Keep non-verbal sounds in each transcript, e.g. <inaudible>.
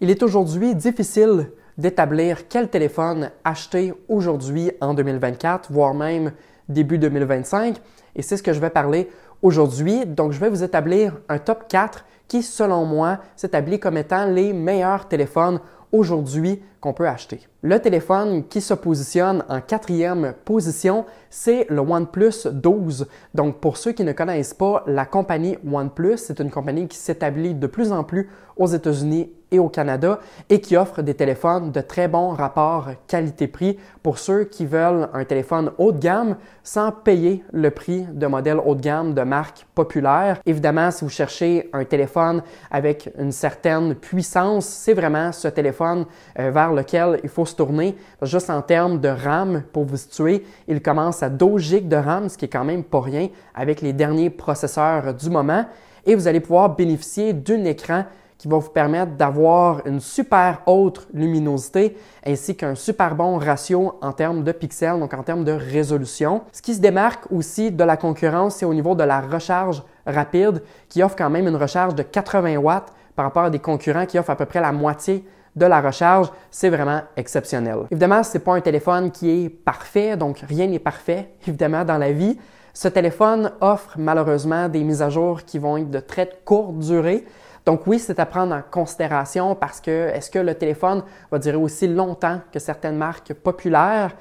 Il est aujourd'hui difficile d'établir quel téléphone acheter aujourd'hui en 2024, voire même début 2025. Et c'est ce que je vais parler aujourd'hui. Donc, je vais vous établir un top 4 qui, selon moi, s'établit comme étant les meilleurs téléphones aujourd'hui qu'on peut acheter. Le téléphone qui se positionne en quatrième position, c'est le OnePlus 12. Donc pour ceux qui ne connaissent pas la compagnie OnePlus, c'est une compagnie qui s'établit de plus en plus aux États-Unis et au Canada et qui offre des téléphones de très bon rapport qualité-prix pour ceux qui veulent un téléphone haut de gamme sans payer le prix de modèles haut de gamme de marques populaires. Évidemment, si vous cherchez un téléphone avec une certaine puissance, c'est vraiment ce téléphone euh, vers lequel il faut se tourner. Juste en termes de RAM, pour vous situer, il commence à 12 GB de RAM, ce qui est quand même pas rien avec les derniers processeurs du moment. Et vous allez pouvoir bénéficier d'un écran qui va vous permettre d'avoir une super haute luminosité ainsi qu'un super bon ratio en termes de pixels, donc en termes de résolution. Ce qui se démarque aussi de la concurrence, c'est au niveau de la recharge rapide qui offre quand même une recharge de 80 watts par rapport à des concurrents qui offrent à peu près la moitié de la recharge, c'est vraiment exceptionnel. Évidemment, ce n'est pas un téléphone qui est parfait, donc rien n'est parfait, <laughs> évidemment, dans la vie. Ce téléphone offre malheureusement des mises à jour qui vont être de très courte durée. Donc oui, c'est à prendre en considération parce que est-ce que le téléphone va durer aussi longtemps que certaines marques populaires?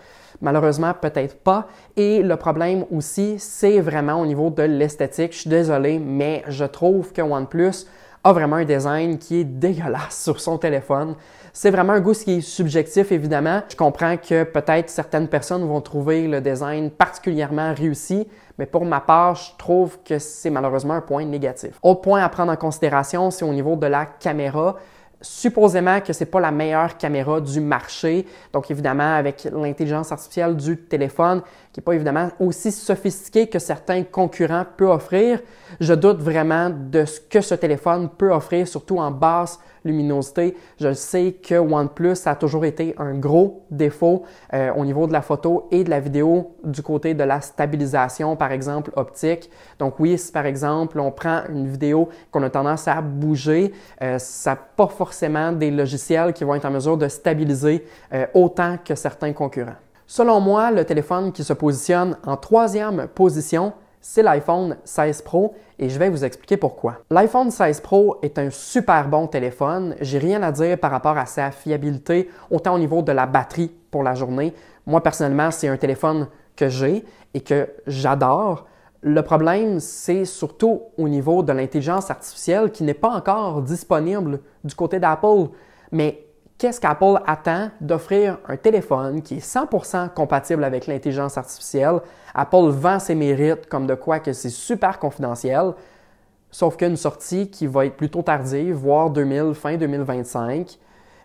Malheureusement, peut-être pas. Et le problème aussi, c'est vraiment au niveau de l'esthétique. Je suis désolé, mais je trouve que OnePlus a vraiment un design qui est dégueulasse sur son téléphone. C'est vraiment un goût qui est subjectif, évidemment. Je comprends que peut-être certaines personnes vont trouver le design particulièrement réussi, mais pour ma part, je trouve que c'est malheureusement un point négatif. Autre point à prendre en considération, c'est au niveau de la caméra supposément que c'est pas la meilleure caméra du marché. Donc évidemment avec l'intelligence artificielle du téléphone, qui n'est pas évidemment aussi sophistiqué que certains concurrents peuvent offrir, je doute vraiment de ce que ce téléphone peut offrir, surtout en basse luminosité. Je sais que OnePlus a toujours été un gros défaut euh, au niveau de la photo et de la vidéo du côté de la stabilisation, par exemple, optique. Donc oui, si par exemple on prend une vidéo qu'on a tendance à bouger, euh, ça n'a pas forcément des logiciels qui vont être en mesure de stabiliser euh, autant que certains concurrents. Selon moi, le téléphone qui se positionne en troisième position, c'est l'iPhone 16 Pro et je vais vous expliquer pourquoi. L'iPhone 16 Pro est un super bon téléphone. J'ai rien à dire par rapport à sa fiabilité, autant au niveau de la batterie pour la journée. Moi, personnellement, c'est un téléphone que j'ai et que j'adore. Le problème, c'est surtout au niveau de l'intelligence artificielle qui n'est pas encore disponible du côté d'Apple. Mais qu'est-ce qu'Apple attend d'offrir un téléphone qui est 100% compatible avec l'intelligence artificielle. Apple vend ses mérites comme de quoi que c'est super confidentiel, sauf qu'une sortie qui va être plutôt tardive, voire 2000, fin 2025.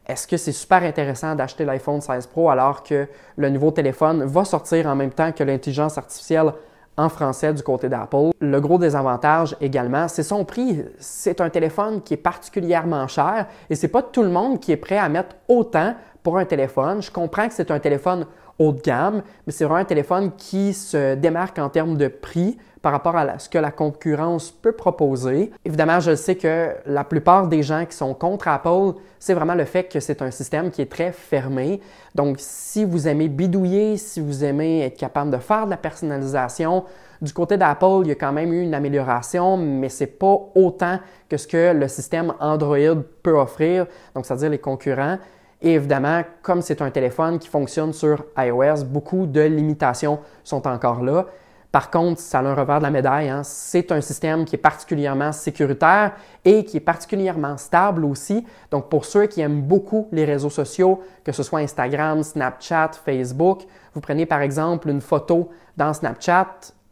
Est-ce que c'est super intéressant d'acheter l'iPhone 16 Pro alors que le nouveau téléphone va sortir en même temps que l'intelligence artificielle en français du côté d'Apple. Le gros désavantage également, c'est son prix. C'est un téléphone qui est particulièrement cher et c'est pas tout le monde qui est prêt à mettre autant pour un téléphone. Je comprends que c'est un téléphone haut de gamme, mais c'est vraiment un téléphone qui se démarque en termes de prix par rapport à ce que la concurrence peut proposer. Évidemment, je sais que la plupart des gens qui sont contre Apple, c'est vraiment le fait que c'est un système qui est très fermé. Donc, si vous aimez bidouiller, si vous aimez être capable de faire de la personnalisation, du côté d'Apple, il y a quand même eu une amélioration, mais c'est pas autant que ce que le système Android peut offrir, donc c'est-à-dire les concurrents. Et évidemment, comme c'est un téléphone qui fonctionne sur iOS, beaucoup de limitations sont encore là. Par contre, ça a un revers de la médaille. Hein. C'est un système qui est particulièrement sécuritaire et qui est particulièrement stable aussi. Donc, pour ceux qui aiment beaucoup les réseaux sociaux, que ce soit Instagram, Snapchat, Facebook, vous prenez par exemple une photo dans Snapchat,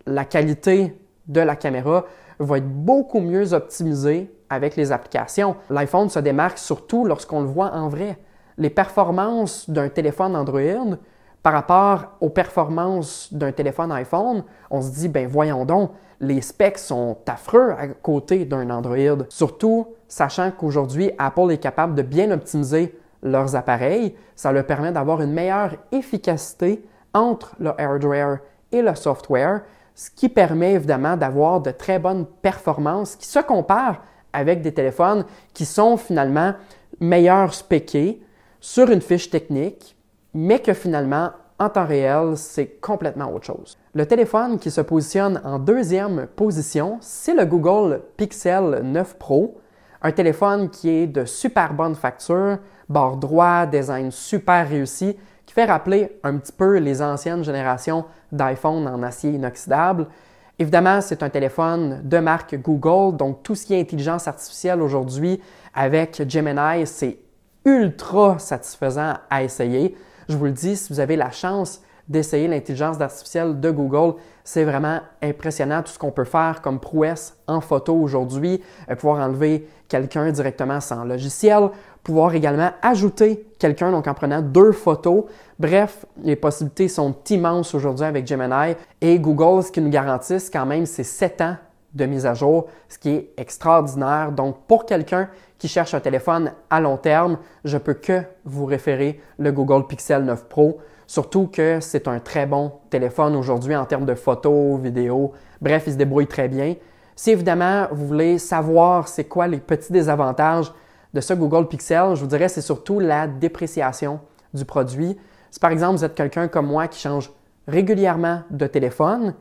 la qualité de la caméra va être beaucoup mieux optimisée avec les applications. L'iPhone se démarque surtout lorsqu'on le voit en vrai les performances d'un téléphone Android par rapport aux performances d'un téléphone iPhone, on se dit, ben voyons donc, les specs sont affreux à côté d'un Android. Surtout, sachant qu'aujourd'hui, Apple est capable de bien optimiser leurs appareils, ça leur permet d'avoir une meilleure efficacité entre le hardware et le software, ce qui permet évidemment d'avoir de très bonnes performances qui se comparent avec des téléphones qui sont finalement meilleurs spec'és, sur une fiche technique, mais que finalement, en temps réel, c'est complètement autre chose. Le téléphone qui se positionne en deuxième position, c'est le Google Pixel 9 Pro, un téléphone qui est de super bonne facture, bord droit, design super réussi, qui fait rappeler un petit peu les anciennes générations d'iPhone en acier inoxydable. Évidemment, c'est un téléphone de marque Google, donc tout ce qui est intelligence artificielle aujourd'hui avec Gemini, c'est ultra satisfaisant à essayer. Je vous le dis, si vous avez la chance d'essayer l'intelligence artificielle de Google, c'est vraiment impressionnant tout ce qu'on peut faire comme prouesse en photo aujourd'hui, euh, pouvoir enlever quelqu'un directement sans logiciel, pouvoir également ajouter quelqu'un donc en prenant deux photos. Bref, les possibilités sont immenses aujourd'hui avec Gemini et Google, ce qui nous garantissent quand même, c'est 7 ans de mise à jour, ce qui est extraordinaire. Donc, pour quelqu'un qui cherche un téléphone à long terme, je peux que vous référer le Google Pixel 9 Pro, surtout que c'est un très bon téléphone aujourd'hui en termes de photos, vidéos. Bref, il se débrouille très bien. Si évidemment vous voulez savoir c'est quoi les petits désavantages de ce Google Pixel, je vous dirais c'est surtout la dépréciation du produit. Si par exemple vous êtes quelqu'un comme moi qui change régulièrement de téléphone,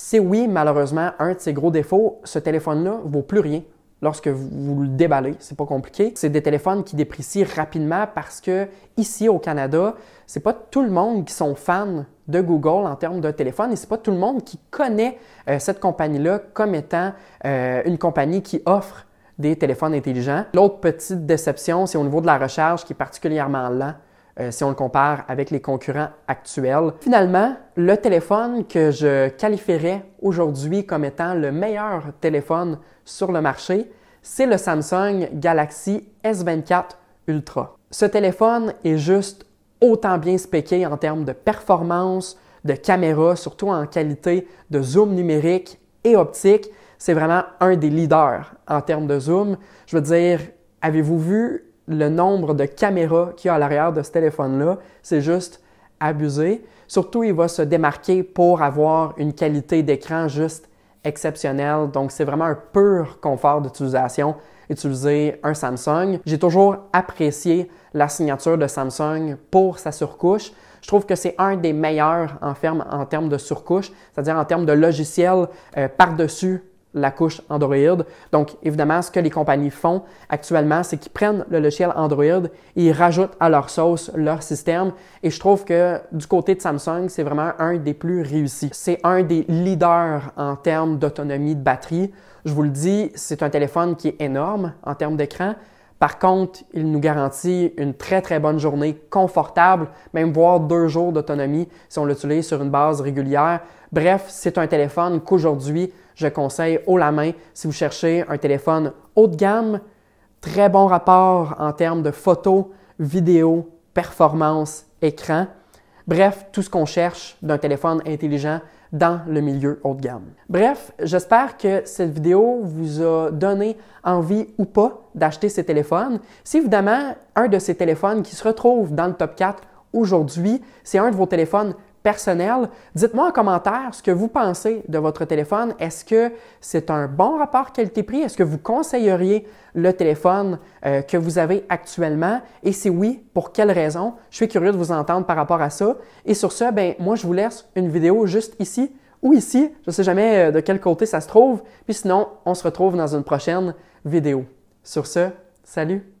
c'est oui, malheureusement, un de ses gros défauts, ce téléphone-là vaut plus rien lorsque vous, le déballez. C'est pas compliqué. C'est des téléphones qui déprécient rapidement parce que ici au Canada, c'est pas tout le monde qui sont fans de Google en termes de téléphone et c'est pas tout le monde qui connaît euh, cette compagnie-là comme étant euh, une compagnie qui offre des téléphones intelligents. L'autre petite déception, c'est au niveau de la recharge qui est particulièrement lent. Euh, si on le compare avec les concurrents actuels. Finalement, le téléphone que je qualifierais aujourd'hui comme étant le meilleur téléphone sur le marché, c'est le Samsung Galaxy S24 Ultra. Ce téléphone est juste autant bien spéqué en termes de performance, de caméra, surtout en qualité de zoom numérique et optique. C'est vraiment un des leaders en termes de zoom. Je veux dire, avez-vous vu le nombre de caméras qu'il y a à l'arrière de ce téléphone-là, c'est juste abusé. Surtout, il va se démarquer pour avoir une qualité d'écran juste exceptionnelle. Donc, c'est vraiment un pur confort d'utilisation utiliser un Samsung. J'ai toujours apprécié la signature de Samsung pour sa surcouche. Je trouve que c'est un des meilleurs en, en termes de surcouche, c'est-à-dire en termes de logiciel euh, par-dessus la couche Android. Donc, évidemment, ce que les compagnies font actuellement, c'est qu'ils prennent le logiciel Android et ils rajoutent à leur sauce leur système. Et je trouve que du côté de Samsung, c'est vraiment un des plus réussis. C'est un des leaders en termes d'autonomie de batterie. Je vous le dis, c'est un téléphone qui est énorme en termes d'écran. Par contre, il nous garantit une très très bonne journée, confortable, même voire deux jours d'autonomie si on l'utilise sur une base régulière. Bref, c'est un téléphone qu'aujourd'hui je conseille haut la main si vous cherchez un téléphone haut de gamme, très bon rapport en termes de photos, vidéos, performance, écran. Bref, tout ce qu'on cherche d'un téléphone intelligent dans le milieu haut de gamme. Bref, j'espère que cette vidéo vous a donné envie ou pas d'acheter ces téléphones. Si évidemment un de ces téléphones qui se retrouve dans le top 4 aujourd'hui. C'est un de vos téléphones personnel. Dites-moi en commentaire ce que vous pensez de votre téléphone. Est-ce que c'est un bon rapport qualité-prix? Est-ce que vous conseilleriez le téléphone euh, que vous avez actuellement? Et si oui, pour quelles raisons? Je suis curieux de vous entendre par rapport à ça. Et sur ce, ben, moi, je vous laisse une vidéo juste ici ou ici. Je ne sais jamais euh, de quel côté ça se trouve. Puis sinon, on se retrouve dans une prochaine vidéo. Sur ce, salut!